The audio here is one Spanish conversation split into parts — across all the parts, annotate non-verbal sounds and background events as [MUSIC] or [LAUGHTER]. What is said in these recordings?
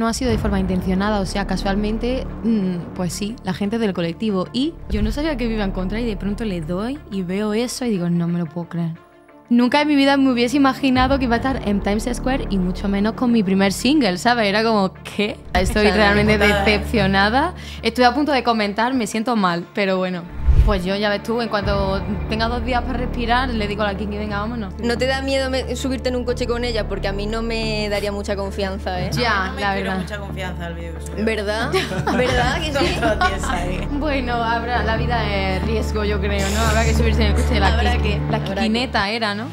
no ha sido de forma intencionada, o sea, casualmente, mm, pues sí, la gente del colectivo. Y yo no sabía que me iba a encontrar y de pronto le doy y veo eso y digo, no me lo puedo creer. Nunca en mi vida me hubiese imaginado que iba a estar en Times Square y mucho menos con mi primer single, ¿sabes? Era como, ¿qué? Estoy realmente decepcionada. Estoy a punto de comentar, me siento mal, pero bueno. Pues yo, ya ves tú, en cuanto tenga dos días para respirar, le digo a la Kiki, venga, vámonos. ¿No te da miedo subirte en un coche con ella? Porque a mí no me daría mucha confianza, ¿eh? ya, no me la verdad. mucha confianza al vídeo ¿Verdad? [LAUGHS] ¿Verdad que sí? [LAUGHS] bueno, habrá, la vida es riesgo, yo creo, ¿no? Habrá que subirse en el coche de la Kiki. la quineta era, ¿no?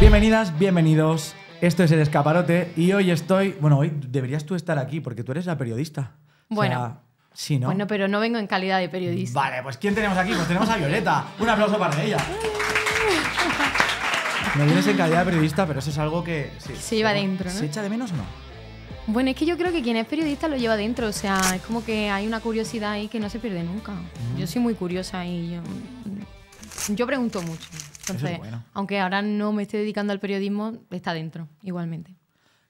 Bienvenidas, bienvenidos esto es El Escaparote y hoy estoy... Bueno, hoy deberías tú estar aquí porque tú eres la periodista. Bueno. sí, ¿no? Bueno, pero no vengo en calidad de periodista. Vale, pues ¿quién tenemos aquí? Pues tenemos a Violeta. Un aplauso para ella. [LAUGHS] No vienes en calidad de periodista, pero eso es algo que... Sí, se lleva dentro, ¿no? ¿Se echa de menos o no? Bueno, es que yo creo que quien es periodista lo lleva dentro, o sea, es como que hay una curiosidad ahí que no se pierde nunca. Yo soy muy curiosa y yo, yo pregunto mucho. Entonces, aunque ahora no me esté dedicando al periodismo, está dentro, igualmente.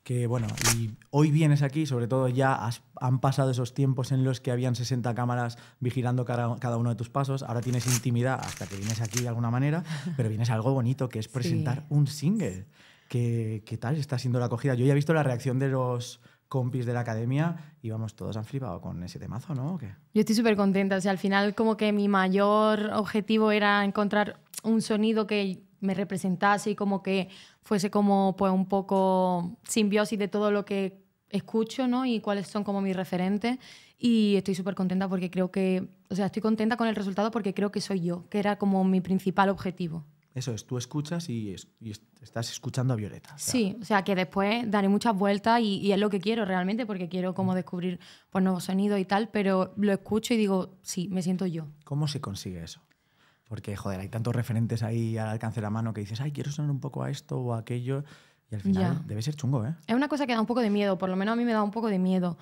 Que bueno, y hoy vienes aquí, sobre todo ya han pasado esos tiempos en los que habían 60 cámaras vigilando cada, uno de tus pasos, ahora tienes intimidad hasta que vienes aquí de alguna manera, [LAUGHS] pero vienes a algo bonito que es presentar un single. ¿Qué, ¿Qué tal está siendo la acogida? Yo ya he visto la reacción de los, compis de la academia y vamos, todos han flipado con ese temazo, ¿no? Qué? Yo estoy súper contenta, o sea, al final como que mi mayor objetivo era encontrar un sonido que me representase y como que fuese como pues un poco simbiosis de todo lo que escucho, ¿no? Y cuáles son como mis referentes. Y estoy súper contenta porque creo que, o sea, estoy contenta con el resultado porque creo que soy yo, que era como mi principal objetivo. Eso es, tú escuchas y, estás escuchando a Violeta. Sí, o sea que después daré muchas vueltas y, y, es lo que quiero realmente porque quiero como mm. descubrir pues, nuevos sonidos y tal, pero lo escucho y digo, sí, me siento yo. ¿Cómo se consigue eso? Porque, joder, hay tantos referentes ahí al alcance de la mano que dices, ay, quiero sonar un poco a esto o a aquello. Y al final debe ser chungo, ¿eh? Es una cosa que da un poco de miedo, por lo menos a mí me da un poco de miedo.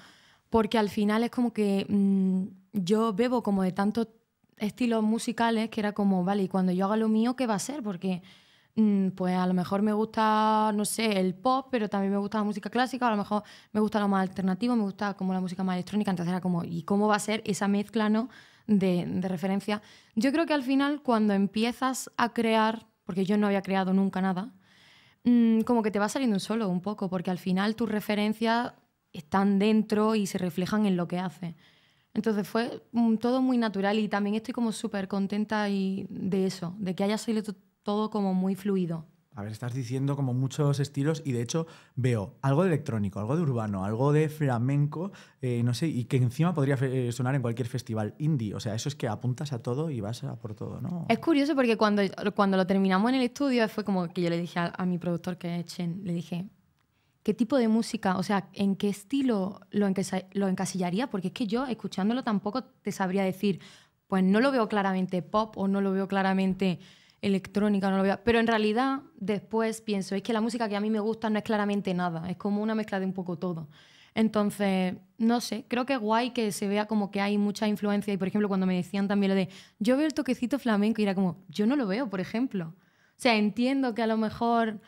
Porque al final es como que mm, yo bebo como de tantos estilos musicales que era como, vale, y cuando yo haga lo mío, ¿qué va a ser? Porque mm, pues a lo mejor me gusta, no sé, el pop, pero también me gusta la música clásica, a lo mejor me gusta lo más alternativo, me gusta como la música más electrónica, entonces era como, ¿y cómo va a ser esa mezcla, no? de, referencia. Yo creo que al final cuando empiezas a crear, porque yo no había creado nunca nada, mm, como que te va saliendo un solo un poco, porque al final tus referencias están dentro y se reflejan en lo que haces. Entonces fue mm, todo muy natural y también estoy como súper contenta y de eso, de que haya salido todo como muy fluido. A ver, estás diciendo como muchos estilos y de hecho veo algo de electrónico, algo de urbano, algo de flamenco, eh, no sé, y que encima podría eh, sonar en cualquier festival indie. O sea, eso es que apuntas a todo y vas a por todo, ¿no? Es curioso porque cuando, cuando lo terminamos en el estudio fue como que yo le dije a, mi productor, que es le dije, ¿qué tipo de música, o sea, en qué estilo lo, lo encasillaría? Porque es que yo escuchándolo tampoco te sabría decir, pues no lo veo claramente pop o no lo veo claramente electrónica, no lo veo. Pero en realidad, después pienso, es que la música que a mí me gusta no es claramente nada, es como una mezcla de un poco todo. Entonces, no sé, creo que es guay que se vea como que hay mucha influencia. Y por ejemplo, cuando me decían también lo de yo veo el toquecito flamenco, y era como, yo no lo veo, por ejemplo. O sea, entiendo que a lo mejor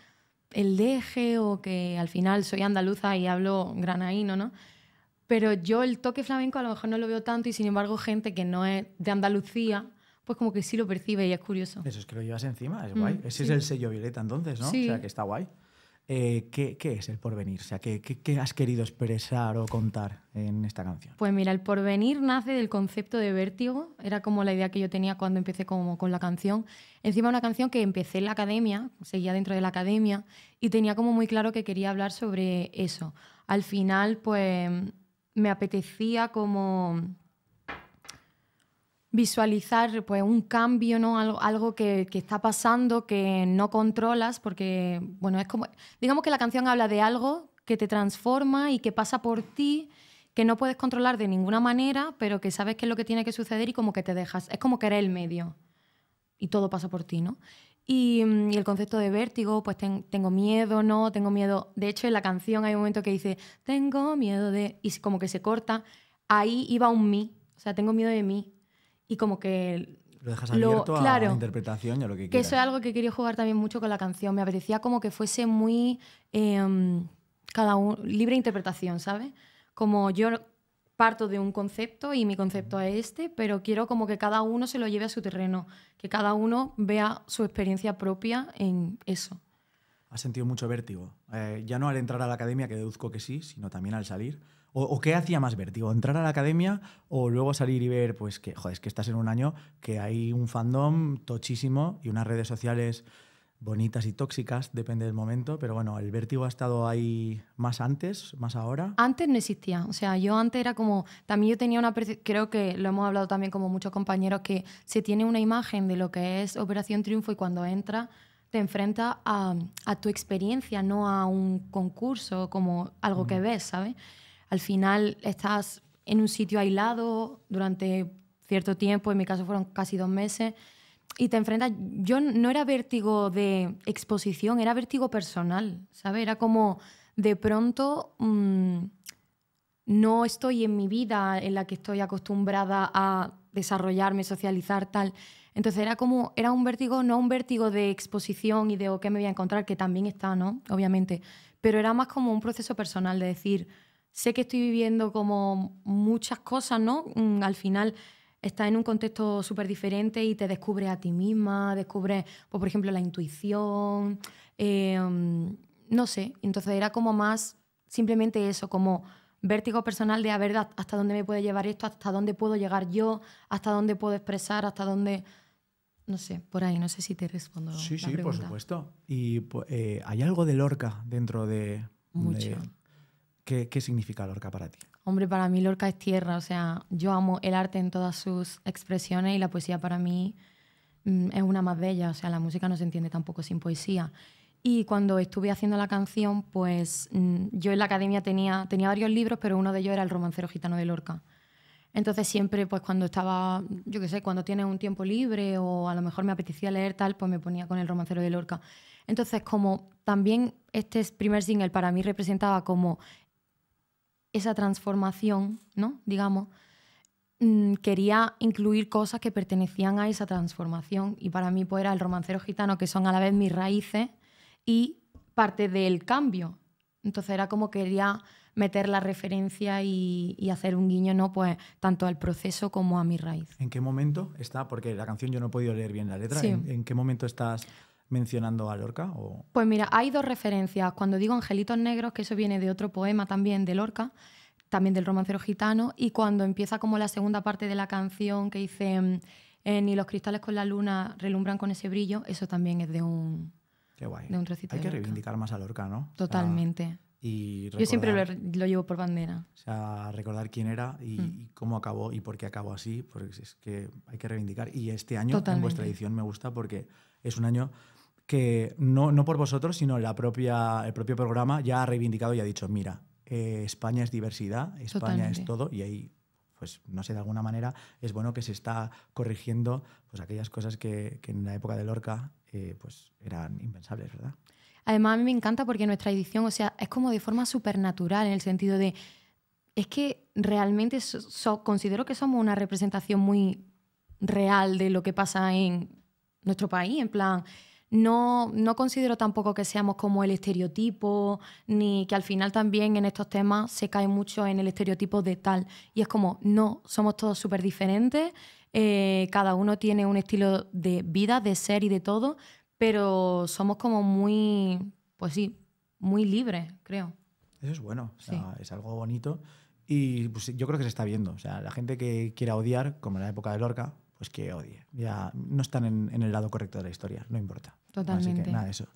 el deje o que al final soy andaluza y hablo granaíno, ¿no? Pero yo el toque flamenco a lo mejor no lo veo tanto y sin embargo gente que no es de Andalucía pues como que sí lo percibe y es curioso. Eso es que lo llevas encima, es guay. Mm, Ese es el sello violeta entonces, ¿no? O sea, que está guay. Eh, ¿qué, es el porvenir? O sea, ¿qué, has querido expresar o contar en esta canción? Pues mira, el porvenir nace del concepto de vértigo. Era como la idea que yo tenía cuando empecé como con la canción. Encima una canción que empecé en la academia, seguía dentro de la academia, y tenía como muy claro que quería hablar sobre eso. Al final, pues me apetecía como visualizar pues, un cambio, ¿no? algo, que, que, está pasando, que no controlas, porque, bueno, es como, digamos que la canción habla de algo que te transforma y que pasa por ti, que no puedes controlar de ninguna manera, pero que sabes que es lo que tiene que suceder y como que te dejas, es como que eres el medio y todo pasa por ti, ¿no? Y, mm, el concepto de vértigo, pues tengo miedo, ¿no? Tengo miedo. De hecho, en la canción hay un momento que dice, tengo miedo de... Y como que se corta. Ahí iba un mí. O sea, tengo miedo de mí y como que... Lo dejas abierto a la interpretación y a lo que quieras. Que eso es algo que quería jugar también mucho con la canción. Me apetecía como que fuese muy... Em, cada libre interpretación, ¿sabes? Como yo parto de un concepto y mi concepto es este, pero quiero como que cada uno se lo lleve a su terreno, que cada uno vea su experiencia propia en eso. ¿Has sentido mucho vértigo? Eh, ya no al entrar a la academia, que deduzco que sí, sino también al salir. O, qué hacía más vértigo? ¿Entrar a la academia o luego salir y ver, pues que, joder, es que estás en un año que hay un fandom tochísimo y unas redes sociales bonitas y tóxicas, depende del momento, pero bueno, el vértigo ha estado ahí más antes, más ahora. Antes no existía, o sea, yo antes era como, también yo tenía una, creo que lo hemos hablado también como muchos compañeros, que se tiene una imagen de lo que es Operación Triunfo y cuando entra te enfrenta a, tu experiencia, no a un concurso, como algo que mm. ves, ¿sabes? al final estás en un sitio aislado durante cierto tiempo, en mi caso fueron casi dos meses, y te enfrentas, yo no era vértigo de exposición, era vértigo personal, ¿sabes? Era como de pronto mm, no estoy en mi vida en la que estoy acostumbrada a desarrollarme, socializar, tal. Entonces era como, era un vértigo, no un vértigo de exposición y de oh, qué me voy a encontrar, que también está, ¿no? Obviamente. Pero era más como un proceso personal de decir, sé que estoy viviendo como muchas cosas, ¿no? Mm, al final estás en un contexto súper diferente y te descubres a ti misma, descubres, pues, por ejemplo, la intuición, em, no sé, entonces era como más simplemente eso, como vértigo personal de a ver hasta dónde me puede llevar esto, hasta dónde puedo llegar yo, hasta dónde puedo expresar, hasta dónde... No sé, por ahí, no sé si te respondo. Sí, sí, por supuesto. Y pues, eh, hay algo de Lorca dentro de... Mucho. De ¿Qué, ¿Qué, significa Lorca para ti? Hombre, para mí Lorca es tierra, o sea, yo amo el arte en todas sus expresiones y la poesía para mí mm, es una más bella, o sea, la música no se entiende tampoco sin poesía. Y cuando estuve haciendo la canción, pues mm, yo en la academia tenía, tenía varios libros, pero uno de ellos era El romancero gitano de Lorca. Entonces siempre, pues cuando estaba, yo qué sé, cuando tiene un tiempo libre o a lo mejor me apetecía leer tal, pues me ponía con El romancero de Lorca. Entonces, como también este primer single para mí representaba como esa transformación, ¿no? Digamos, mm, quería incluir cosas que pertenecían a esa transformación y para mí pues era el romancero gitano, que son a la vez mis raíces y parte del cambio. Entonces era como quería meter la referencia y, hacer un guiño, ¿no? Pues tanto al proceso como a mi raíz. ¿En qué momento está? Porque la canción yo no he podido leer bien la letra. ¿En, qué momento estás? mencionando a Lorca? O... Pues mira, hay dos referencias. Cuando digo Angelitos Negros, que eso viene de otro poema también de Lorca, también del romancero gitano, y cuando empieza como la segunda parte de la canción que dice mm, eh, ni los cristales con la luna relumbran con ese brillo, eso también es de un, Qué De un Hay que reivindicar más a Lorca, ¿no? Totalmente. Yo siempre lo, llevo por bandera. O sea, recordar quién era mm. y, cómo acabó y por qué acabó así, porque es que hay que reivindicar. Y este año, en vuestra edición, me gusta porque es un año que no, no por vosotros, sino la propia, el propio programa ya ha reivindicado y ha dicho, mira, eh, España es diversidad, España es todo, y ahí, pues no sé, de alguna manera es bueno que se está corrigiendo pues, aquellas cosas que, que en la época de Lorca eh, pues, eran impensables, ¿verdad? Además, a mí me encanta porque nuestra edición, o sea, es como de forma supernatural en el sentido de, es que realmente considero que somos una representación muy real de lo que pasa en nuestro país, en plan no, no considero tampoco que seamos como el estereotipo, ni que al final también en estos temas se cae mucho en el estereotipo de tal. Y es como, no, somos todos súper diferentes, eh, cada uno tiene un estilo de vida, de ser y de todo, pero somos como muy, pues sí, muy libres, creo. Eso es bueno, es algo bonito. Y pues, yo creo que se está viendo. O sea, la gente que quiera odiar, como en la época de Lorca, pues que odie. Ya no están en el lado correcto de la historia, no importa. Totalmente. nada, eso.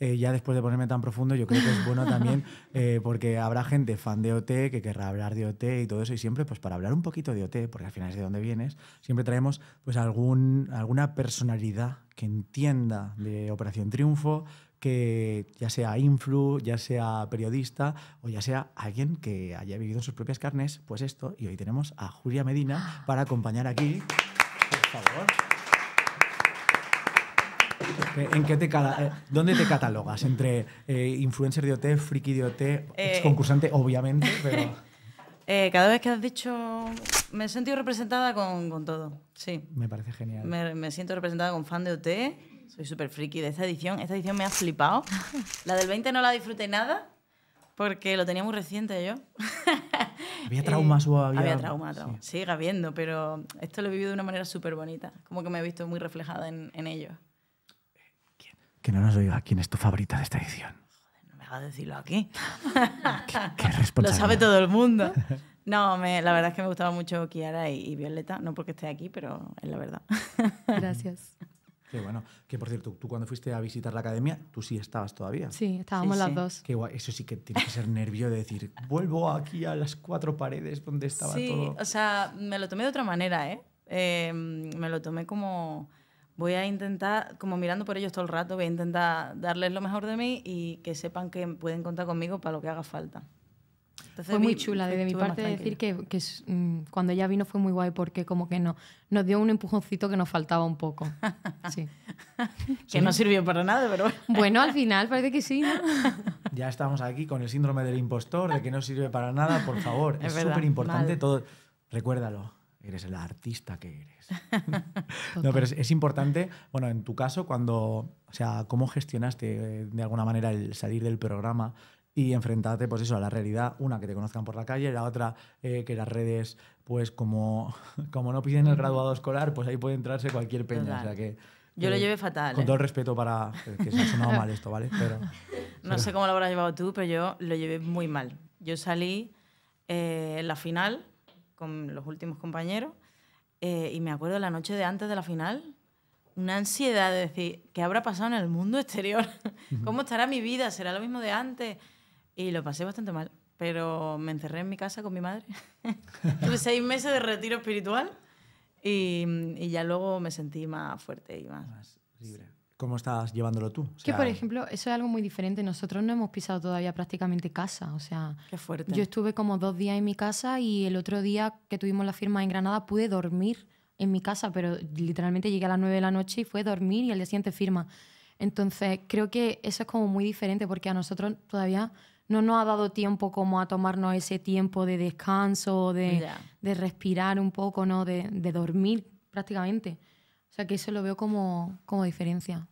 Eh, ya después de ponerme tan profundo, yo creo que es bueno también [LAUGHS] eh, porque habrá gente fan de OT que querrá hablar de OT y todo eso. Y siempre, pues para hablar un poquito de OT, porque al final es de dónde vienes, siempre traemos pues algún, alguna personalidad que entienda de Operación Triunfo, que ya sea influ, ya sea periodista o ya sea alguien que haya vivido en sus propias carnes, pues esto. Y hoy tenemos a Julia Medina [GASPS] para acompañar aquí. Por favor. ¿En qué te eh, ¿Dónde te catalogas? ¿Entre eh, influencer de OT, friki de OT, eh, concursante, obviamente? [LAUGHS] Pero... cada vez que has dicho, me he sentido representada con, con todo, sí. Me parece genial. Me, me, siento representada con fan de OT, soy súper friki de esta edición, esta edición me ha flipado. [LAUGHS] La del 20 no la disfruté nada, porque lo tenía muy reciente yo. [LAUGHS] ¿Había traumas o había...? Había trauma, Sí. sigue habiendo, pero esto lo he vivido de una manera súper bonita, como que me he visto muy reflejada en, en ello que no nos oiga quién es tu favorita de esta edición. Joder, no me hagas decirlo aquí. [LAUGHS] qué, Lo sabe todo el mundo. No, la verdad es que me gustaba mucho Kiara y, Violeta, no porque esté aquí, pero es la verdad. Gracias. [LAUGHS] Qué bueno. Que por cierto, tú cuando fuiste a visitar la academia, tú sí estabas todavía. Sí, estábamos las dos. Qué guay. Eso sí que tiene que ser nervio de decir, vuelvo aquí a las cuatro paredes donde estaba todo. Sí, o sea, me lo tomé de otra manera, ¿eh? eh me lo tomé como voy a intentar, como mirando por ellos todo el rato, voy a intentar darles lo mejor de mí y que sepan que pueden contar conmigo para lo que haga falta. fue muy chula, de mi parte decir que, que mm, cuando ella vino fue muy guay porque como que no, nos dio un empujoncito que nos faltaba un poco. [LAUGHS] Sí. que no sirvió para nada, pero bueno. al final parece que sí. [LAUGHS] ya estamos aquí con el síndrome del impostor, de que no sirve para nada, por favor. [LAUGHS] Es súper importante todo. Recuérdalo eres el artista que eres. [LAUGHS] no, pero es, importante, bueno, en tu caso, cuando, o sea, cómo gestionaste eh, de alguna manera el salir del programa y enfrentarte, pues eso, a la realidad, una, que te conozcan por la calle, la otra, eh, que las redes, pues como, [LAUGHS] como no piden el graduado escolar, pues ahí puede entrarse cualquier peña. que, yo lo eh, llevé fatal. Con todo el respeto para... Que se ha sonado [LAUGHS] mal esto, ¿vale? no sé cómo lo habrás llevado tú, pero yo lo llevé muy mal. Yo salí en la final con los últimos compañeros. Eh, y me acuerdo la noche de antes de la final, una ansiedad de decir, ¿qué habrá pasado en el mundo exterior? [LAUGHS] ¿Cómo estará mi vida? ¿Será lo mismo de antes? Y lo pasé bastante mal. Pero me encerré en mi casa con mi madre. [LAUGHS] Tuve seis meses de retiro espiritual y, ya luego me sentí más fuerte y más, más libre. ¿Cómo estás llevándolo tú? que, por ejemplo, eso es algo muy diferente. Nosotros no hemos pisado todavía prácticamente casa. O sea, fuerte. yo estuve como dos días en mi casa y el otro día que tuvimos la firma en Granada pude dormir en mi casa, pero literalmente llegué a las nueve de la noche y fue dormir y al día siguiente firma. Entonces, creo que eso es como muy diferente porque a nosotros todavía no nos ha dado tiempo como a tomarnos ese tiempo de descanso, de, respirar un poco, ¿no? de, de dormir prácticamente sea, que eso lo veo como, como diferencia.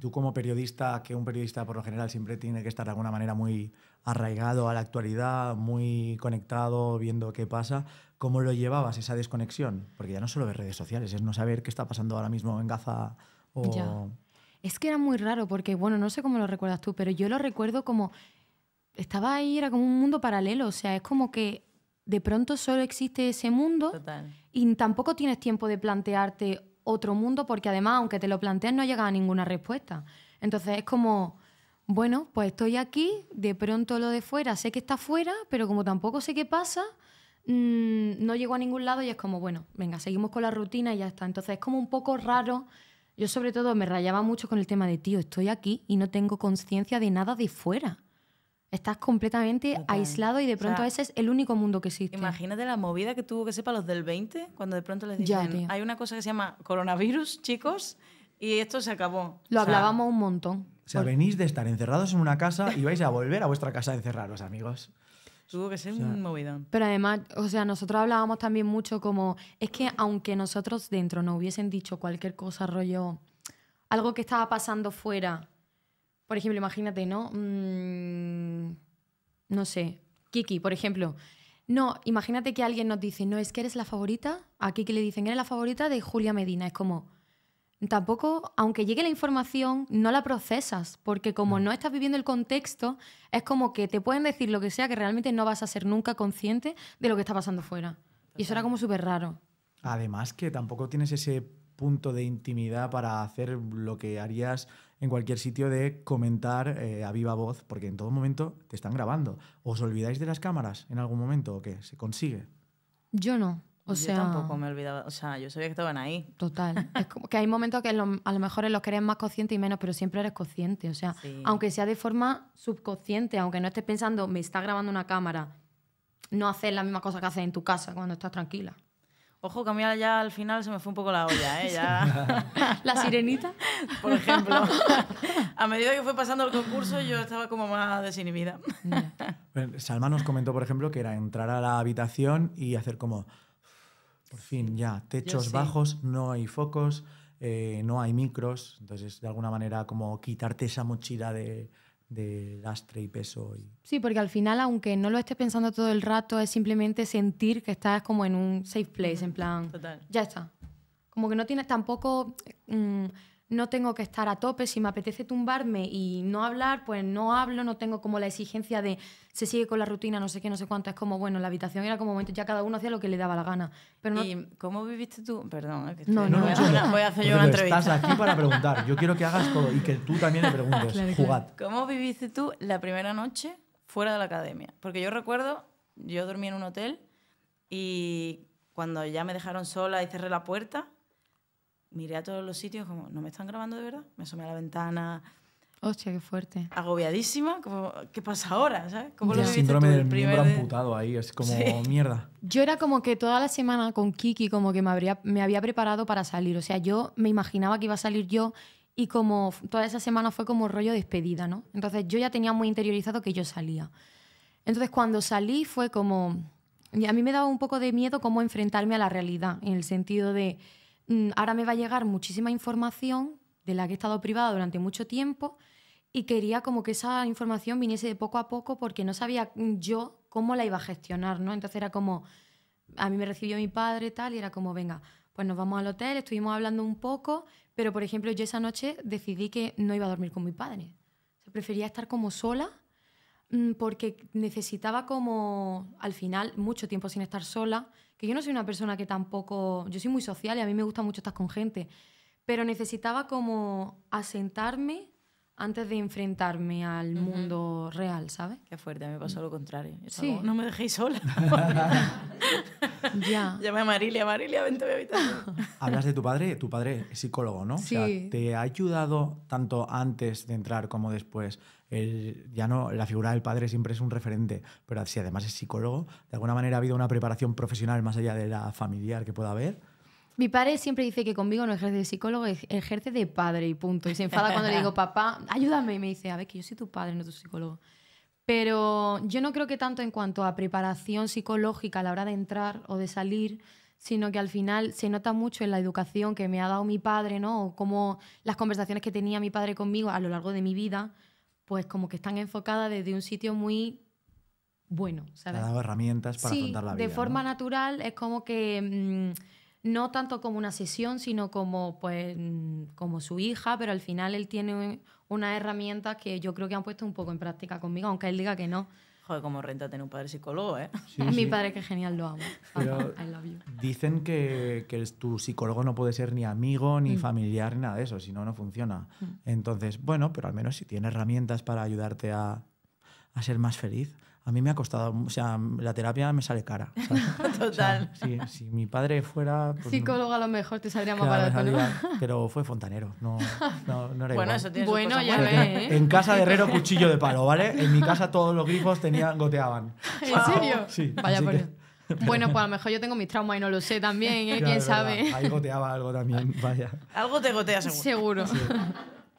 Tú como periodista, que un periodista por lo general siempre tiene que estar de alguna manera muy arraigado a la actualidad, muy conectado, viendo qué pasa, ¿cómo lo llevabas esa desconexión? Porque ya no solo ves redes sociales, es no saber qué está pasando ahora mismo en Gaza o... Es que era muy raro porque, bueno, no sé cómo lo recuerdas tú, pero yo lo recuerdo como... Estaba ahí, era como un mundo paralelo, o sea, es como que de pronto solo existe ese mundo y tampoco tienes tiempo de plantearte otro mundo porque además, aunque te lo planteas, no llega a ninguna respuesta. Entonces es como, bueno, pues estoy aquí, de pronto lo de fuera, sé que está fuera, pero como tampoco sé qué pasa, mm, no llego a ningún lado y es como, bueno, venga, seguimos con la rutina y ya está. Entonces es como un poco raro. Yo sobre todo me rayaba mucho con el tema de, tío, estoy aquí y no tengo conciencia de nada de fuera. Estás completamente aislado y de pronto ese es el único mundo que existe. Imagínate la movida que tuvo que sepa los del 20, cuando de pronto les dicen, hay una cosa que se llama coronavirus, chicos, y esto se acabó. Lo hablábamos un montón. O sea, venís de estar encerrados en una casa y vais a volver a vuestra casa a encerraros, amigos. Tuvo que ser un Pero además, o sea, nosotros hablábamos también mucho como, es que aunque nosotros dentro no hubiesen dicho cualquier cosa, rollo, algo que estaba pasando fuera, por ejemplo, imagínate, ¿no? Mm, no sé, Kiki, por ejemplo. No, imagínate que alguien nos dice, no, es que eres la favorita. A Kiki le dicen, eres la favorita de Julia Medina. Es como, tampoco, aunque llegue la información, no la procesas, porque como mm. no estás viviendo el contexto, es como que te pueden decir lo que sea que realmente no vas a ser nunca consciente de lo que está pasando fuera. Y eso era como súper raro. Además que tampoco tienes ese punto de intimidad para hacer lo que harías en cualquier sitio de comentar eh, a viva voz, porque en todo momento te están grabando. ¿Os olvidáis de las cámaras en algún momento o qué? ¿Se consigue? Yo no. O yo sea, tampoco me he olvidado. o sea, yo sabía que estaban ahí. Total. [LAUGHS] es como que hay momentos que a lo mejor es los que eres más consciente y menos, pero siempre eres consciente. O sea, aunque sea de forma subconsciente, aunque no estés pensando, me está grabando una cámara, no haces la misma cosa que haces en tu casa cuando estás tranquila. Ojo, que a mí ya al final se me fue un poco la olla, ¿eh? [LAUGHS] ¿La sirenita? [LAUGHS] Por ejemplo. A medida que fue pasando el concurso, yo estaba como más desinhibida. Salma nos comentó, por ejemplo, que era entrar a la habitación y hacer como. Por fin, ya, techos bajos, no hay focos, eh, no hay micros. Entonces, de alguna manera, como quitarte esa mochila de de lastre y peso. Y... Sí, porque al final, aunque no lo estés pensando todo el rato, es simplemente sentir que estás como en un safe place, en plan, Total. ya está. Como que no tienes tampoco... Mm, no tengo que estar a tope, si me apetece tumbarme y no hablar, pues no hablo, no tengo como la exigencia de se sigue con la rutina, no sé qué, no sé cuánto, es como, bueno, la habitación era como momento, ya cada uno hacía lo que le daba la gana. Pero ¿Y cómo viviste tú? Perdón, no, no, voy, a, no. [LAUGHS] voy a hacer yo una entrevista. Estás aquí para preguntar, yo quiero que [LAUGHS] hagas todo y que tú también le preguntes, jugad. ¿Cómo viviste tú la primera noche fuera de la academia? Porque yo recuerdo, yo dormí en un hotel y cuando ya me dejaron sola y cerré la puerta, miré a todos los sitios como, ¿no me están grabando de verdad? Me asomé a la ventana. Hostia, qué fuerte. Agobiadísima, como, ¿qué pasa ahora? ¿Sabes? Como el síndrome del miembro amputado ahí, es como [LAUGHS] mierda. Yo era como que toda la semana con Kiki, como que me, me había preparado para salir. O sea, yo me imaginaba que iba a salir yo y como toda esa semana fue como rollo despedida, ¿no? Entonces yo ya tenía muy interiorizado que yo salía. Entonces cuando salí fue como... y A mí me daba un poco de miedo cómo enfrentarme a la realidad, en el sentido de Mm, ahora me va a llegar muchísima información de la que he estado privada durante mucho tiempo y quería como que esa información viniese de poco a poco porque no sabía mm, yo cómo la iba a gestionar, ¿no? Entonces era como, a mí me recibió mi padre tal y era como, venga, pues nos vamos al hotel, estuvimos hablando un poco, pero por ejemplo yo esa noche decidí que no iba a dormir con mi padre. prefería estar como sola mm, porque necesitaba como, al final, mucho tiempo sin estar sola, que yo no soy una persona que tampoco, yo soy muy social y a mí me gusta mucho estar con gente, pero necesitaba como asentarme antes de enfrentarme al mundo real, ¿sabes? Qué fuerte, a mí me pasó lo contrario. sí. no me dejéis sola. ya. [LAUGHS] Llamé a Marilia, Marilia, vente a mi habitación. [LAUGHS] Hablas de tu padre, tu padre es psicólogo, ¿no? Sí. ¿te ha ayudado tanto antes de entrar como después? El, ya no, la figura del padre siempre es un referente, pero si además es psicólogo, ¿de alguna manera ha habido una preparación profesional más allá de la familiar que pueda haber? Mi padre siempre dice que conmigo no ejerce de psicólogo, ejerce de padre y punto. Y se enfada cuando le digo, [LAUGHS] papá, ayúdame. Y me dice, a ver, que yo soy tu padre, no tu psicólogo. Pero yo no creo que tanto en cuanto a preparación psicológica a la hora de entrar o de salir, sino que al final se nota mucho en la educación que me ha dado mi padre, ¿no? O como las conversaciones que tenía mi padre conmigo a lo largo de mi vida, pues como que están enfocadas desde un sitio muy bueno, ¿sabes? ha dado herramientas para contar la vida. De forma natural es como que. Mm, no tanto como una sesión, sino como, pues, mm, como su hija, pero al final él tiene unas herramientas que yo creo que han puesto un poco en práctica conmigo, aunque él diga que no. Joder, como renta tener un padre psicólogo, ¿eh? [LAUGHS] Mi padre que genial, lo amo. Dicen que, que, tu psicólogo no puede ser ni amigo, ni mm. familiar, ni nada de eso, si no, no funciona. Mm. Entonces, bueno, pero al menos si tiene herramientas para ayudarte a, a ser más feliz, a mí me ha costado, o sea, la terapia me sale cara. [LAUGHS] Total. si, mi padre fuera... Pues Psicólogo a lo mejor te saldría más barato, Pero fue fontanero, no, no, no era Bueno, eso tiene Bueno, ya ve, ¿eh? En casa de herrero, cuchillo de palo, ¿vale? En mi casa todos los grifos tenían, goteaban. ¿En serio? [LAUGHS] Sí. Vaya por Bueno, pues a lo mejor yo tengo mis traumas y no lo sé también, ¿eh? ¿Quién sabe? Ahí goteaba algo también, vaya. Algo te gotea seguro. Seguro.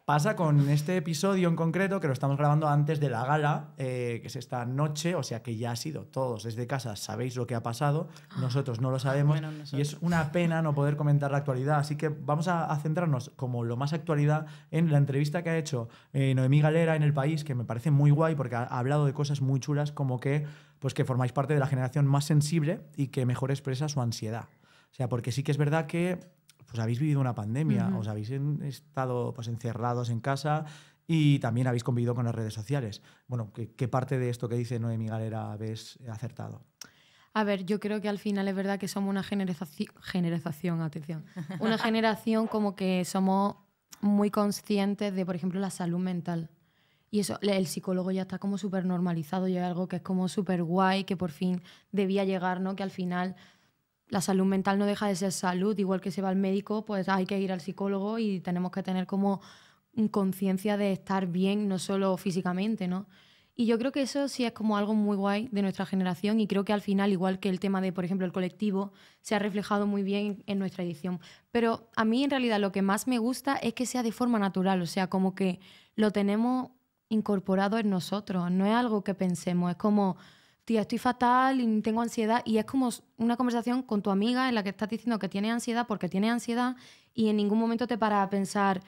Pasa con este episodio en concreto, que lo estamos grabando antes de la gala, eh, que es esta noche, o sea que ya ha sido todos desde casa, sabéis lo que ha pasado, ah, nosotros no lo sabemos, y es una pena no poder comentar la actualidad, así que vamos a, centrarnos como lo más actualidad en la entrevista que ha hecho eh, Noemí Galera en El País, que me parece muy guay porque ha, hablado de cosas muy chulas como que, pues que formáis parte de la generación más sensible y que mejor expresa su ansiedad. O sea, porque sí que es verdad que pues habéis vivido una pandemia, os habéis estado pues, encerrados en casa y también habéis convivido con las redes sociales. Bueno, ¿qué, parte de esto que dice Noemi Galera habéis acertado? A ver, yo creo que al final es verdad que somos una generación, generación, atención, una [LAUGHS] generación como que somos muy conscientes de, por ejemplo, la salud mental. Y eso, el psicólogo ya está como súper normalizado, y es algo que es como súper guay, que por fin debía llegar, ¿no? Que al final la salud mental no deja de ser salud, igual que se va al médico, pues hay que ir al psicólogo y tenemos que tener como conciencia de estar bien, no solo físicamente, ¿no? Y yo creo que eso sí es como algo muy guay de nuestra generación y creo que al final, igual que el tema de, por ejemplo, el colectivo, se ha reflejado muy bien en nuestra edición. Pero a mí en realidad lo que más me gusta es que sea de forma natural, o sea, como que lo tenemos incorporado en nosotros, no es algo que pensemos, es como tía, estoy fatal y tengo ansiedad. Y es como una conversación con tu amiga en la que estás diciendo que tiene ansiedad porque tiene ansiedad y en ningún momento te para a pensar,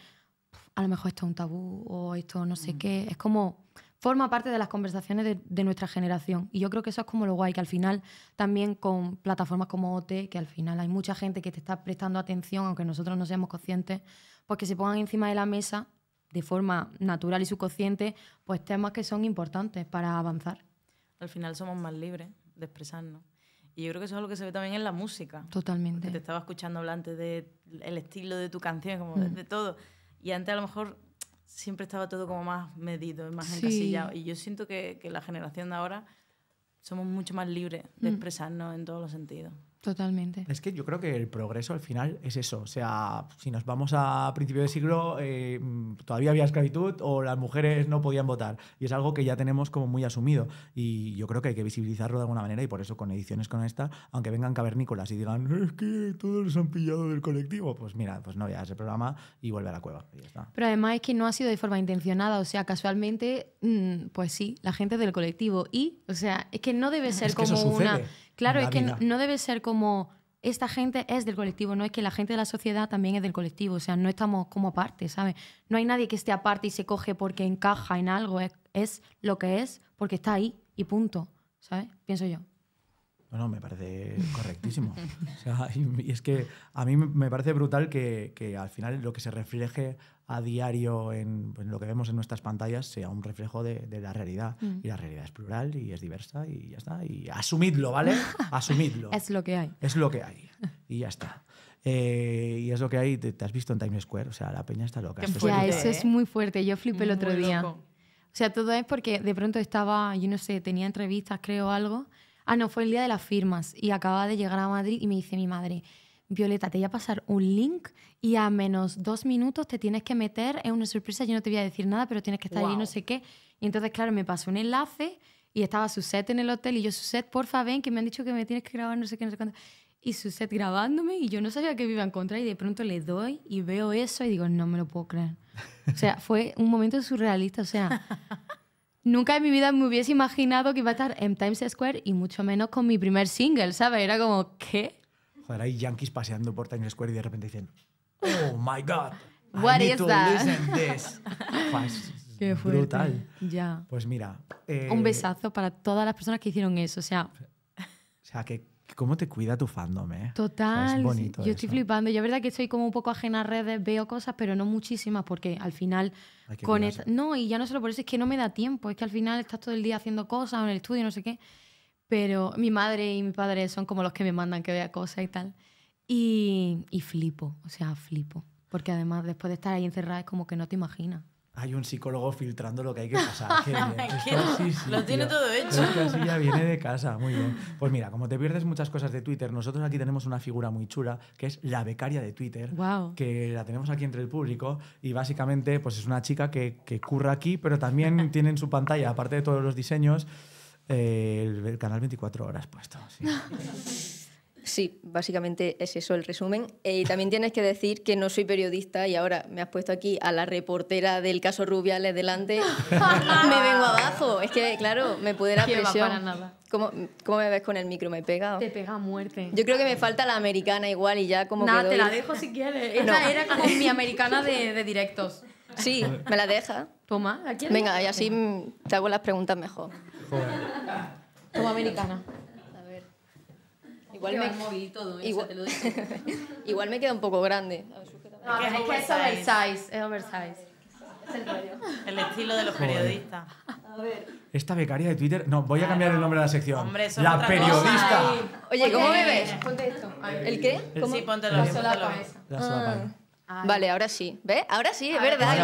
a lo mejor esto es un tabú o esto no sé mm. qué. Es como, forma parte de las conversaciones de, nuestra generación. Y yo creo que eso es como lo guay, que al final también con plataformas como OT, que al final hay mucha gente que te está prestando atención, aunque nosotros no seamos conscientes, pues que se pongan encima de la mesa de forma natural y subconsciente, pues temas que son importantes para avanzar. Al final somos más libres de expresarnos. Y yo creo que eso es lo que se ve también en la música. Totalmente. te estaba escuchando hablar antes del estilo de tu canción, como mm. de todo. Y antes a lo mejor siempre estaba todo como más medido, más encasillado. Y yo siento que, la generación de ahora somos mucho más libres de mm. expresarnos en todos los sentidos. Totalmente. Es que yo creo que el progreso al final es eso. O sea, si nos vamos a principio de siglo, eh, mm, todavía había esclavitud o las mujeres no podían votar. Y es algo que ya tenemos como muy asumido. Y yo creo que hay que visibilizarlo de alguna manera y por eso con ediciones como esta, aunque vengan cavernícolas y digan, es que todos los han pillado del colectivo, pues mira, pues no ya ese programa y vuelve a la cueva. Pero además es que no ha sido de forma intencionada. O sea, casualmente, mm, pues sí, la gente del colectivo. Y, o sea, es que no debe ser como una Claro, es que no, debe ser como esta gente es del colectivo, no es que la gente de la sociedad también es del colectivo, o sea, no estamos como aparte, ¿sabes? No hay nadie que esté aparte y se coge porque encaja en algo, es, lo que es porque está ahí y punto, ¿sabes? Pienso yo. Bueno, me parece correctísimo. [LAUGHS] o sea, y, es que a mí me parece brutal que, que al final lo que se refleje a diario en, lo que vemos en nuestras pantallas sea un reflejo de, la realidad. Mm. Y la realidad es plural y es diversa y ya está. Y asumidlo, ¿vale? [LAUGHS] Asumidlo. es lo que hay. Es lo que hay. Y ya está. Eh, y es lo que hay, te, has visto en Times Square, o sea, la peña está loca. eso es ¿eh? muy fuerte, yo flipé el otro día. O sea, todo es porque de pronto estaba, yo no sé, tenía entrevistas, creo, algo. Ah, no, fue el día de las firmas y acababa de llegar a Madrid y me dice mi madre, Violeta, te voy a pasar un link y a menos dos minutos te tienes que meter, en una sorpresa, yo no te voy a decir nada, pero tienes que estar ahí, no sé qué. Y entonces, claro, me pasó un enlace y estaba set en el hotel y yo, Suset, porfa, ven, que me han dicho que me tienes que grabar, no sé qué, no sé cuánto. Y Suset grabándome y yo no sabía que me iba a encontrar y de pronto le doy y veo eso y digo, no me lo puedo creer. O sea, [LAUGHS] fue un momento surrealista, o sea... [LAUGHS] nunca en mi vida me hubiese imaginado que iba a estar en Times Square y mucho menos con mi primer single, ¿sabes? Era como, ¿qué? Para hay yankees paseando por Times Square y de repente dicen, oh my god, What is that? listen this. [LAUGHS] Qué Brutal. Ya. Pues mira. Eh, un besazo para todas las personas que hicieron eso. O sea. O sea, que cómo te cuida tu fandom, eh. Total. es bonito. Yo estoy flipando. Yo, verdad, que estoy como un poco ajena a redes, veo cosas, pero no muchísimas, porque al final. Con No, y ya no solo por eso, es que no me da tiempo. Es que al final estás todo el día haciendo cosas en el estudio, no sé qué. Pero mi madre y mi padre son como los que me mandan que vea cosas y tal. Y, y flipo, o sea, flipo. Porque además después de estar ahí encerrada es como que no te imaginas hay un psicólogo filtrando lo que hay que pasar. [LAUGHS] lo tiene todo hecho. ya viene de casa, muy bien. Pues mira, como te pierdes muchas cosas de Twitter, nosotros aquí tenemos una figura muy chula, que es la becaria de Twitter, que la tenemos aquí entre el público y básicamente pues es una chica que, que curra aquí, pero también [LAUGHS] tiene en su pantalla, aparte de todos los diseños, el, canal 24 horas puesto. [LAUGHS] Sí. básicamente es eso el resumen. Eh, y también tienes que decir que no soy periodista y ahora me has puesto aquí a la reportera del caso Rubiales delante. [LAUGHS] me vengo abajo. Es que, claro, me puede la presión. ¿Cómo, me ves con el micro? ¿Me pegado Te pega a muerte. Yo creo que me falta la americana igual y ya como Nada, te la dejo si quieres. [LAUGHS] Esta era como mi americana de, de directos. Sí, me la deja. Toma, aquí. Venga, y así te hago las preguntas mejor. Como... americana. A ver. Igual me... móvil todo, igual... Te lo [LAUGHS] igual me queda un poco grande. es, que es oversize, es oversize. el El estilo de los periodistas. A ver. Esta becaria de Twitter. No, voy a cambiar el nombre de la sección. la periodista. Oye, ¿cómo me ves? Ponte esto. ¿El qué? Como Sí, ponte La solapa. Vale, ahora sí. ¿Ve? Ahora sí, es verdad.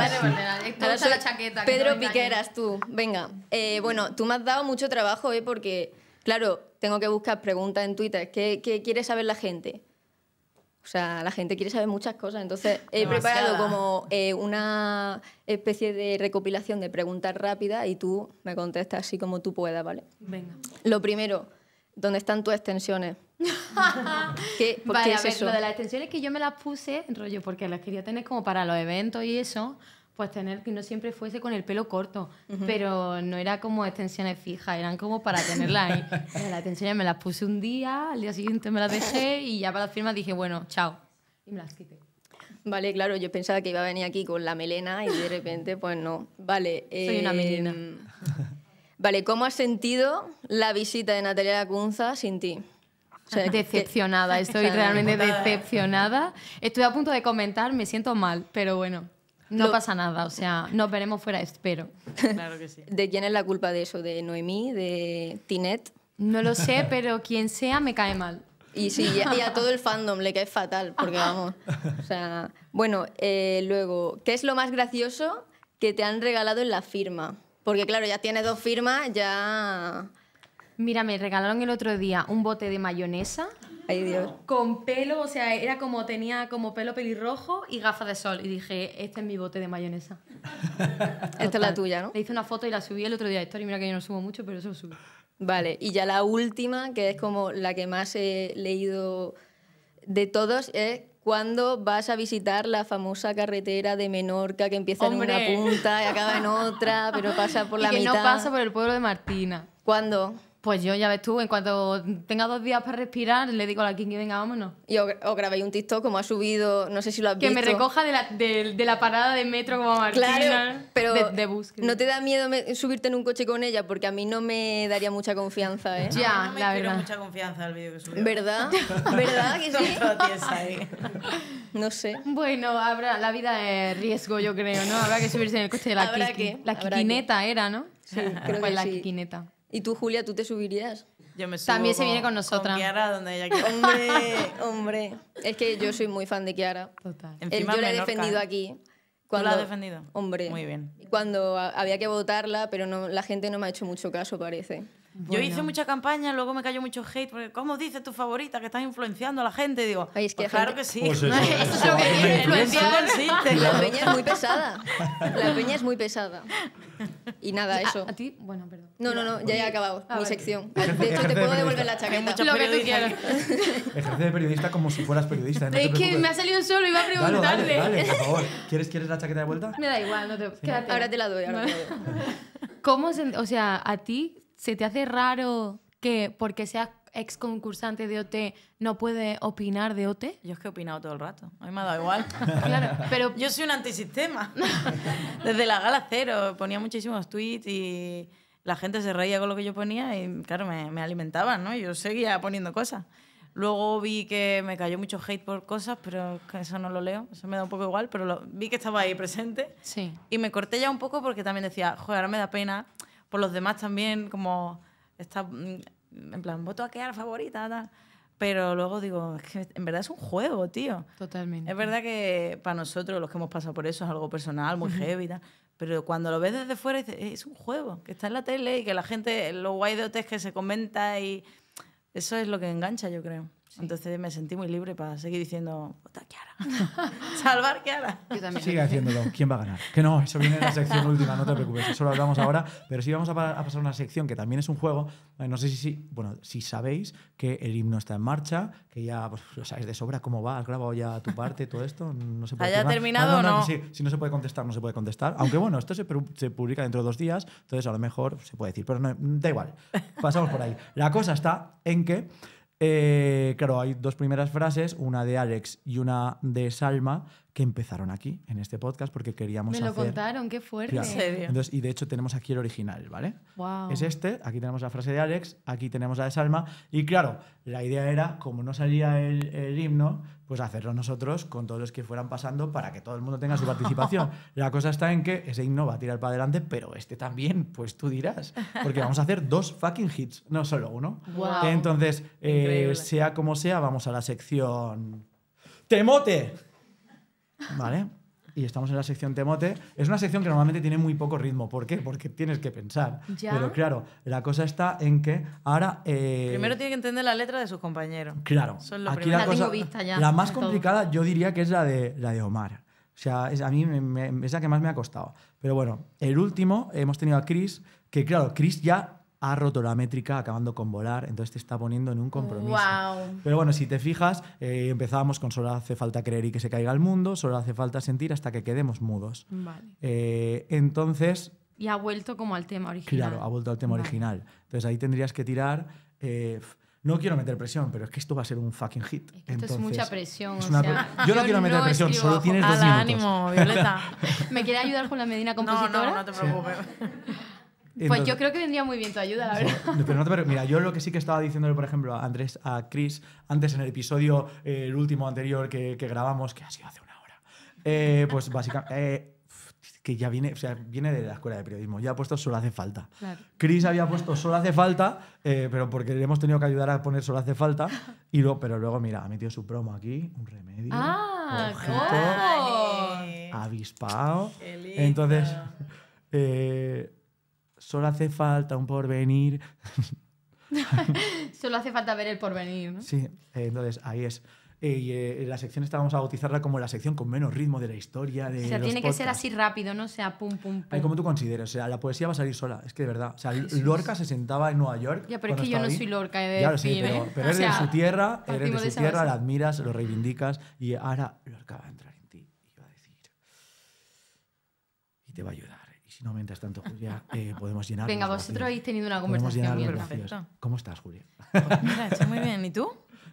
Ahora sí. la chaqueta, Pedro Piqueras, tú. Venga. Eh, bueno, tú me has dado mucho trabajo, ¿eh? Porque, claro, tengo que buscar preguntas en Twitter. ¿Qué, quiere saber la gente? O sea, la gente quiere saber muchas cosas. Entonces, he preparado como eh, una especie de recopilación de preguntas rápidas y tú me contestas así como tú puedas, ¿vale? Venga. Lo primero. ¿Dónde están tus extensiones? [LAUGHS] ¿Qué, es a ver, eso? lo de las extensiones que yo me las puse, rollo, porque las quería tener como para los eventos y eso, pues tener que no siempre fuese con el pelo corto, pero no era como extensiones fijas, eran como para tenerlas ahí. [LAUGHS] las extensiones me las puse un día, al día siguiente me las dejé y ya para la firma dije, bueno, chao. Y me las quité. Vale, claro, yo pensaba que iba a venir aquí con la melena y de repente, pues no. Vale. Soy una eh, melena. Em, [LAUGHS] Vale, ¿cómo has sentido la visita de Natalia Lacunza sin ti? decepcionada, estoy realmente decepcionada. Estoy a punto de comentar, me siento mal, pero bueno, no pasa nada, o sea, nos veremos fuera, espero. Claro que sí. [LAUGHS] ¿De quién es la culpa de eso? ¿De Noemí? ¿De Tinet? No lo sé, pero quien sea me cae mal. Y sí, y a, todo el fandom le cae fatal, porque vamos. O sea, bueno, eh, luego, ¿qué es lo más gracioso que te han regalado en la firma? Porque claro, ya tienes dos firmas, ya... Mira, me regalaron el otro día un bote de mayonesa. Ay, Dios. Con pelo, o sea, era como tenía como pelo pelirrojo y gafas de sol. Y dije, este es mi bote de mayonesa. [LAUGHS] Esta es la tuya, ¿no? Le hice una foto y la subí el otro día a Story. Mira que yo no subo mucho, pero eso lo subo. Vale, y ya la última, que es como la que más he leído de todos, es cuando vas a visitar la famosa carretera de Menorca que empieza en una punta y acaba en otra, pero pasa por [LAUGHS] la que no pasa por el pueblo de Martina. ¿Cuándo? Pues yo, ya ves tú, en cuanto tenga dos días para respirar, le digo a la que venga, vámonos. Y os grabé un TikTok como ha subido, no sé si lo has visto. Que me recoja de la, de, la, parada de metro como Martina. Claro, pero de, de bus. ¿No te da miedo subirte en un coche con ella? Porque a mí no me daría mucha confianza, ¿eh? ya, la verdad no me la mucha confianza el vídeo que subió. ¿Verdad? [LAUGHS] ¿Verdad que sí? no sé. Bueno, habrá, la vida es riesgo, yo creo, ¿no? Habrá que subirse en el coche de la, ¿Habrá la Kikineta era, ¿no? Sí, creo pues que la Kikineta. ¿Y tú, Julia, tú te subirías? Yo me subo También se viene con nosotras. Kiara, donde ella Hombre, [LAUGHS] hombre. Es que yo soy muy fan de Kiara. Total. yo la he defendido ¿eh? aquí. Cuando, ¿Tú la has defendido? Hombre. Muy bien. Cuando había que votarla, pero no, la gente no me ha hecho mucho caso, parece. Yo hice mucha campaña, luego me cayó mucho hate, porque ¿cómo dices tu favorita que estás influenciando a la gente? digo, pues claro que sí. Pues [LAUGHS] eso, es lo que La peña es muy pesada. [LAUGHS] La peña es muy pesada. Y nada, eso. ¿A, ti? Bueno, perdón. No, no, no, ya he acabado ah, mi sección. [LAUGHS] De hecho, te puedo devolver la chaqueta. Lo que tú quieras. Ejerce de periodista como si fueras periodista. No es que me ha salido solo, iba a preguntarle. Dale, por favor. ¿Quieres, ¿Quieres la chaqueta de vuelta? Me da igual, no te... Ahora te la doy, ahora ¿Cómo, se, o sea, a ti ¿se te hace raro que porque seas ex concursante de OT no puede opinar de OT? Yo es que he opinado todo el rato. A mí me ha dado igual. [LAUGHS] [LAUGHS] claro, pero yo soy un antisistema. [LAUGHS] Desde la gala cero ponía muchísimos tweets y la gente se reía con lo que yo ponía y claro, me, alimentaban, ¿no? Yo seguía poniendo cosas. Luego vi que me cayó mucho hate por cosas, pero eso no lo leo, eso me da un poco igual, pero lo, vi que estaba ahí presente. Sí. Y me corté ya un poco porque también decía, joder, ahora me da pena los demás también, como está mm, en plan, voto a quedar favorita, Pero luego digo, es que en verdad es un juego, tío. Totalmente. Es verdad que para nosotros, los que hemos pasado por eso, es algo personal, muy heavy Pero cuando lo ves desde fuera, eh, es un juego, que está en la tele y que la gente, lo guay de OT que se comenta y eso es lo que engancha, yo creo. Entonces me sentí muy libre para seguir diciendo, ¿qué Kiara, [LAUGHS] salvar Kiara. Yo también. Sigue haciéndolo. ¿Quién va a ganar? Que no, eso viene en la sección [LAUGHS] última, no te preocupes, eso lo hablamos ahora. Pero sí vamos a, pasar a una sección que también es un juego. Eh, no sé si, bueno, si sabéis que el himno está en marcha, que ya pues, lo sabéis de sobra cómo va, has grabado ya tu parte, todo esto. No se ¿Haya terminado ah, o no? si no se puede contestar, no se puede contestar. Aunque bueno, esto se, se publica dentro de dos días, entonces a lo mejor se puede decir, pero da igual. Pasamos por ahí. La cosa está en que. Eh, claro, hay dos primeras frases, una de Alex y una de Salma, que empezaron aquí, en este podcast, porque queríamos Me lo contaron, qué fuerte. y de hecho tenemos aquí el original, ¿vale? Es este, aquí tenemos la frase de Alex, aquí tenemos la de Salma, y claro, la idea era, como no salía el, himno, pues hacerlo nosotros con todos los que fueran pasando para que todo el mundo tenga su participación. [LAUGHS] la cosa está en que ese himno va a tirar para adelante, pero este también, pues tú dirás, porque vamos a hacer dos fucking hits, no solo uno. Entonces, eh, sea como sea, vamos a la sección... ¡Temote! ¿vale? Y estamos en la sección temote. Es una sección que normalmente tiene muy poco ritmo. ¿Por qué? Porque tienes que pensar. Pero claro, la cosa está en que ahora... Eh, primero tiene que entender la letra de sus compañeros. Claro. aquí la, más complicada yo diría que es la de, la de Omar. O sea, es, a mí me, es la que más me ha costado. Pero bueno, el último hemos tenido a Chris, que claro, Chris ya ha roto la métrica acabando con volar, entonces te está poniendo en un compromiso. Pero bueno, si te fijas, eh, empezábamos con solo hace falta creer y que se caiga el mundo, solo hace falta sentir hasta que quedemos mudos. Vale. Eh, entonces... Y ha vuelto como al tema original. Claro, ha vuelto al tema original. Entonces ahí tendrías que tirar... Eh, no quiero meter presión, pero es que esto va a ser un fucking hit. esto es mucha presión. o sea, yo no quiero meter presión, solo tienes dos minutos. ánimo, Violeta. [LAUGHS] ¿Me quiere ayudar con la Medina compositora? No, no, no te preocupes pues yo creo que vendría muy bien tu ayuda, la verdad. pero no mira, yo lo que sí que estaba diciéndole, por ejemplo, a Andrés, a Chris, antes en el episodio, eh, el último anterior que, que, grabamos, que ha sido hace una hora, eh, pues básicamente... Eh, que ya viene, o sea, viene de la escuela de periodismo, ya ha puesto solo hace falta. Chris había puesto solo hace falta, pero porque le hemos tenido que ayudar a poner solo hace falta, y luego, pero luego, mira, ha metido su promo aquí, un remedio, ah, objeto, avispado. Entonces, [LAUGHS] solo hace falta un porvenir. [LAUGHS] solo hace falta ver el porvenir, ¿no? Sí, entonces ahí es. Eh, y eh, la sección estábamos a bautizarla como la sección con menos ritmo de la historia. o sea, tiene que ser así rápido, ¿no? O sea, pum, pum, pum. como tú consideras. o sea, la poesía va a salir sola, es que de verdad. O sea, Lorca se sentaba en Nueva York. Ya, pero es que yo no soy Lorca, de Ya pero, ¿eh? eres de su tierra, eres de su tierra, la admiras, lo reivindicas y ahora Lorca va a entrar en ti y va a decir. Y te va a ayudar si no, mientras tanto, Julia, eh, podemos llenar. Venga, vosotros habéis tenido una conversación bien perfecta. ¿Cómo estás, Julia? Pues mira, estoy muy bien. ¿Y tú?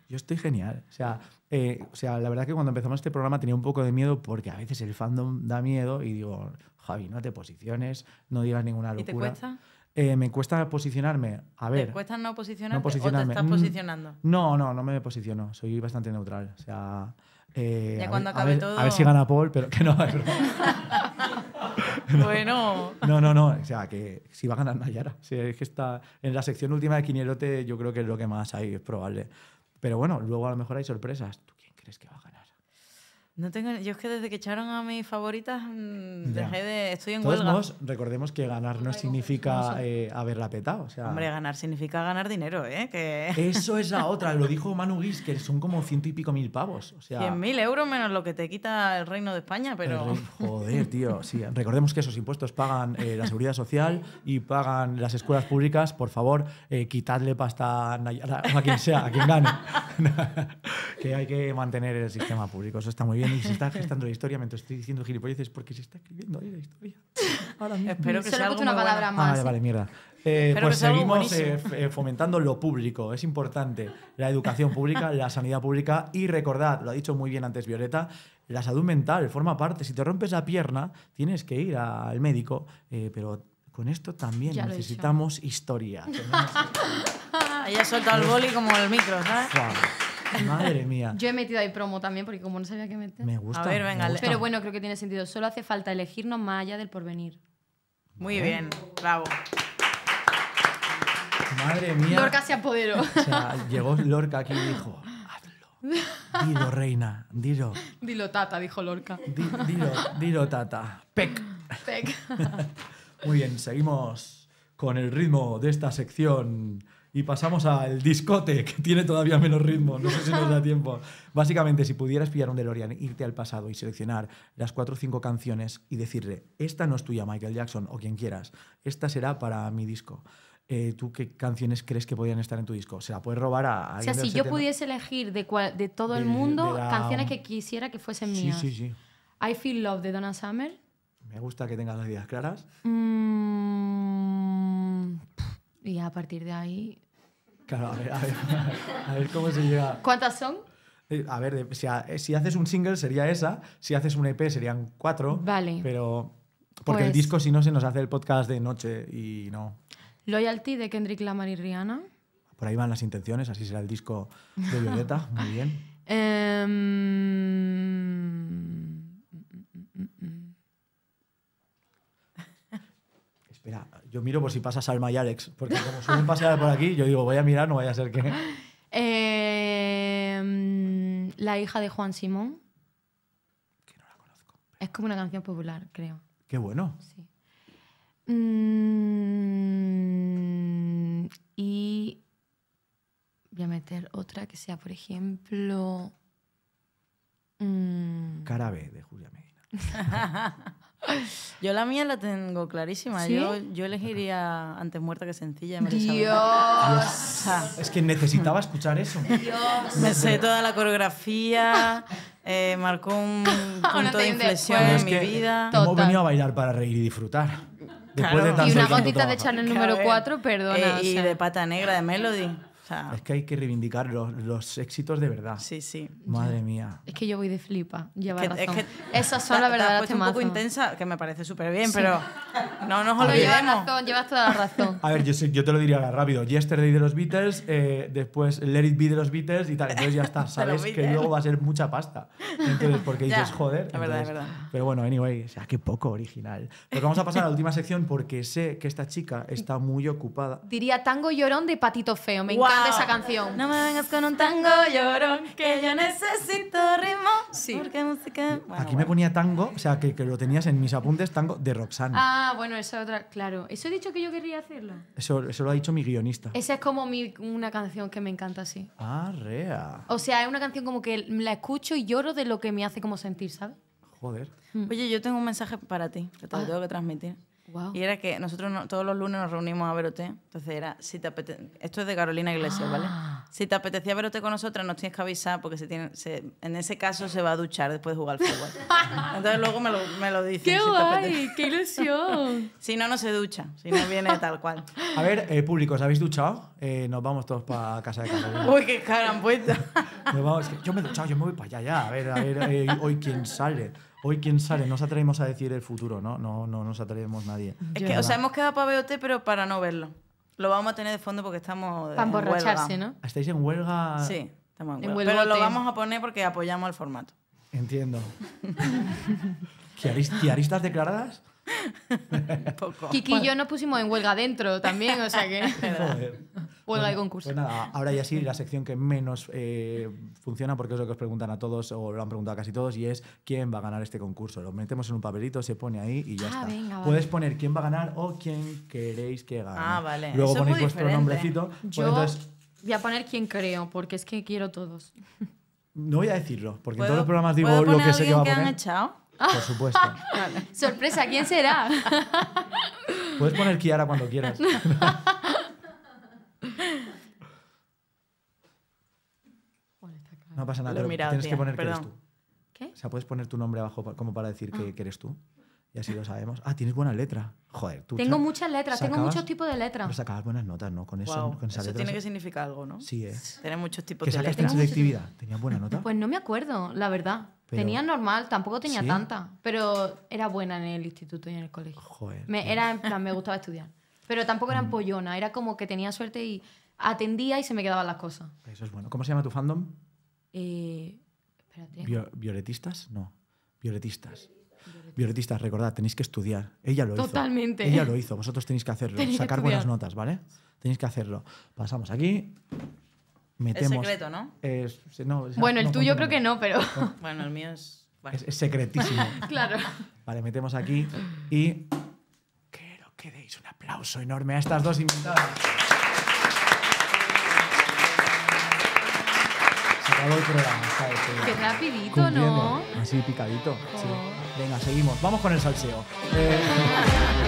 Yo estoy genial. O sea, eh, o sea, la verdad que cuando empezamos este programa tenía un poco de miedo porque a veces el fandom da miedo y digo, Javi, no te posiciones, no digas ninguna locura. ¿Y te cuesta? Eh, me cuesta posicionarme. A ver. ¿Te cuesta no posicionarte, posicionarme. te estás mm. posicionando? No, no, no me posiciono. Soy bastante neutral. O sea. ya a ver, acabe todo. A ver si gana Paul, pero que no. [LAUGHS] [LAUGHS] bueno. No, no, no. O sea, que si va a ganar Nayara. Si es que está en la sección última de Quinielote yo creo que es lo que más hay, es probable. Pero bueno, luego a lo mejor hay sorpresas. ¿Tú quién crees que va a ganar? No tengo, yo es que desde que echaron a mis favoritas mm, dejé de. Estoy en Todos huelga. recordemos que ganar no significa eh, haberla petado. O sea, Hombre, ganar significa ganar dinero, ¿eh? Que... [LAUGHS] Eso es la otra, lo dijo Manu Guis, que son como ciento y pico mil pavos. O sea, 100.000 euros menos lo que te quita el Reino de España, pero. [LAUGHS] joder, tío. Sí, recordemos que esos impuestos pagan eh, la seguridad social y pagan las escuelas públicas. Por favor, eh, quitadle pasta a quien sea, a quien gane. [LAUGHS] que hay que mantener el sistema público. Eso está muy bien y se está gestando la historia mientras estoy diciendo gilipolleces porque se está escribiendo ahí la historia. Ahora mismo. Espero que Solo sea una palabra ah, más. Vale, vale, mierda. Eh, pues seguimos eh, eh, fomentando lo público, es importante. La educación pública, la sanidad pública y recordad, lo ha dicho muy bien antes Violeta, la salud mental forma parte. Si te rompes la pierna, tienes que ir al médico, pero con esto también necesitamos historia. Ella [LAUGHS] ha soltado el boli como el micro, ¿sabes? [LAUGHS] Madre mía. Yo he metido ahí promo también porque como no sabía qué meter. Me gusta. A Pero bueno, creo que tiene sentido. Solo hace falta elegirnos más allá del porvenir. Muy bien, bravo. Madre mía. Lorca se apoderó. O llegó Lorca aquí y dijo, hazlo. Dilo, reina, dilo. Dilo, tata, dijo Lorca. dilo, dilo, tata. Pec. [LAUGHS] Muy bien, seguimos con el ritmo de esta sección y pasamos al discote, que tiene todavía menos ritmo. No sé si nos da [LAUGHS] tiempo. Básicamente, si pudieras pillar un DeLorean, irte al pasado y seleccionar las cuatro o cinco canciones y decirle, esta no es tuya, Michael Jackson, o quien quieras, esta será para mi disco. Eh, ¿Tú qué canciones crees que podrían estar en tu disco? ¿Se la puedes robar a alguien? O sea, si yo pudiese elegir de, de todo el mundo canciones que quisiera que fuesen mías. Sí, sí, sí. I Feel Love de Donna Summer. Me gusta que tengas las ideas claras. Mmm... Y a partir de ahí... Claro, a ver, a ver, [LAUGHS] cómo se llega... ¿Cuántas son? Eh, a ver, si, eh, si, haces un single sería esa, si haces un EP serían cuatro. Vale. Pero. Porque el pues disco, si no, se nos hace el podcast de noche y no. Loyalty de Kendrick Lamar y Rihanna. Por ahí van las intenciones, así será el disco de Violeta. Muy bien. [LAUGHS] Em, yo miro por si pasa Salma y Alex, porque como suelen pasear por aquí, yo digo, voy a mirar, no vaya a ser que. Em, la hija de Juan Simón. Que no la conozco. Es como una canción popular, creo. Qué bueno. Sí. Mm, y voy a meter otra que sea, por ejemplo. Mm... de Julia Medina. [LAUGHS] Yo la mía la tengo clarísima. Yo, yo elegiría antes muerta que sencilla. Dios. Es que necesitaba escuchar eso. Me sé toda la coreografía. Eh, marcó un [LAUGHS] punto de inflexión en mi vida. Total. Hemos venido a bailar para reír y disfrutar. y una gotita de Chanel número 4, perdona. Eh, y de pata negra de Melody es que hay que reivindicar los, éxitos de verdad. Sí, sí. Madre mía. Es que yo voy de flipa. Lleva que, razón. Es la Esas son un poco intensa, que me parece súper bien, pero no nos olvidemos. Llevas toda la razón. A ver, yo, te lo diría rápido. Yesterday de los Beatles, eh, después Let It Be de los Beatles y tal. Entonces ya está. [LAUGHS] Sabes que luego va a ser mucha pasta. Entonces, porque dices, joder. Es verdad, verdad. Pero bueno, anyway, o sea, qué poco original. Pero pues vamos a pasar a la última sección porque sé que esta chica está muy ocupada. Diría tango llorón de patito feo. Me encanta esa canción. No me vengas con un tango llorón, que yo necesito ritmo. Porque música. Aquí me ponía tango, o sea, que, que, lo tenías en mis apuntes, tango de Roxana. Ah, bueno, esa otra, claro. ¿Eso he dicho que yo quería hacerlo? Eso, lo ha dicho mi guionista. Esa es como una canción que me encanta así. Ah, rea. O sea, es una canción como que la escucho y lloro de lo que me hace como sentir, ¿sabes? Joder. Mm. Oye, yo tengo un mensaje para ti, que te ah. tengo que transmitir. Y era que nosotros todos los lunes nos reunimos a Verote. Entonces era, si te esto es de Carolina Iglesias, ¿vale? Ah. Si te apetecía Verote con nosotras, nos tienes que avisar porque se tiene, en ese caso se va a duchar después de jugar al fútbol. [LAUGHS] Entonces luego me lo, me lo dice ¡Qué guay! ¡Qué ilusión! [LAUGHS] si no, no se ducha. Si no, viene tal cual. A ver, eh, público, ¿os habéis duchado? Eh, nos vamos todos para casa de Carolina. [LAUGHS] Uy, qué cara han puesto. yo me he duchado, yo me voy para allá ya. A ver, a ver, eh, hoy quién sale hoy quién sabe, no nos atrevemos a decir el futuro, ¿no? No, no nos atrevemos nadie. Es que, o sea, hemos quedado para BOT, pero para no verlo. Lo vamos a tener de fondo porque estamos. Para emborracharse, ¿no? ¿Estáis en huelga? Sí, estamos en huelga. pero lo vamos a poner porque apoyamos al formato. Entiendo. ¿Tiaristas declaradas? [LAUGHS] Kiki y yo nos pusimos en huelga dentro también, o sea que. [LAUGHS] Huelga de concurso. Pues ahora ya sí, la sección que menos eh, funciona, porque es lo que os preguntan a todos, o lo han preguntado casi todos, y es quién va a ganar este concurso. Lo metemos en un papelito, se pone ahí y ya ah, está. Puedes poner quién va a ganar o quién queréis que gane. Ah, vale. Luego ponéis vuestro nombrecito. Pues voy a poner quién creo, porque es que quiero todos. No voy a decirlo, porque en todos los programas digo lo que se que a poner. han echado? por supuesto. [LAUGHS] Sorpresa, ¿quién será? [LAUGHS] Puedes poner Kiara cuando quieras. No pasa nada, tienes que poner que eres tú. ¿Qué? O sea, puedes poner tu nombre abajo como para decir que, ah. que eres tú. Y así lo sabemos. Ah, tienes buena letras. Joder, tú. Tengo muchas letras, tengo muchos tipos de letras. Pero sacabas buenas notas, ¿no? Con eso, eso tiene que significar algo, ¿no? Sí, es ¿eh? Tener muchos tipos de letras. en selectividad? ¿Tenías buena nota? Pues no me acuerdo, la verdad. tenía normal, tampoco tenía tanta. Pero era buena en el instituto y en el colegio. Joder. Me, era, me gustaba estudiar. Pero tampoco era mm. pollona era como que tenía suerte y atendía y se me quedaban las cosas. Eso es bueno. ¿Cómo se llama tu fandom? Eh, espérate. ¿Violetistas? No. Violetistas. Violetistas, recordad, tenéis que estudiar. Ella lo hizo. Totalmente. Ella lo hizo. Vosotros tenéis que hacerlo. sacar buenas notas, ¿vale? Tenéis que hacerlo. Pasamos aquí. Metemos. Es secreto, ¿no? bueno, el tuyo creo que no, pero. [LAUGHS] bueno, el mío es. Es, secretísimo. [LAUGHS] claro. Vale, metemos aquí y. Quiero que deis un aplauso enorme a estas dos inventadas Se acabó el programa. Qué rapidito, ¿no? Así picadito. Sí. Oh. Venga, seguimos. Vamos con el salseo. [LAUGHS]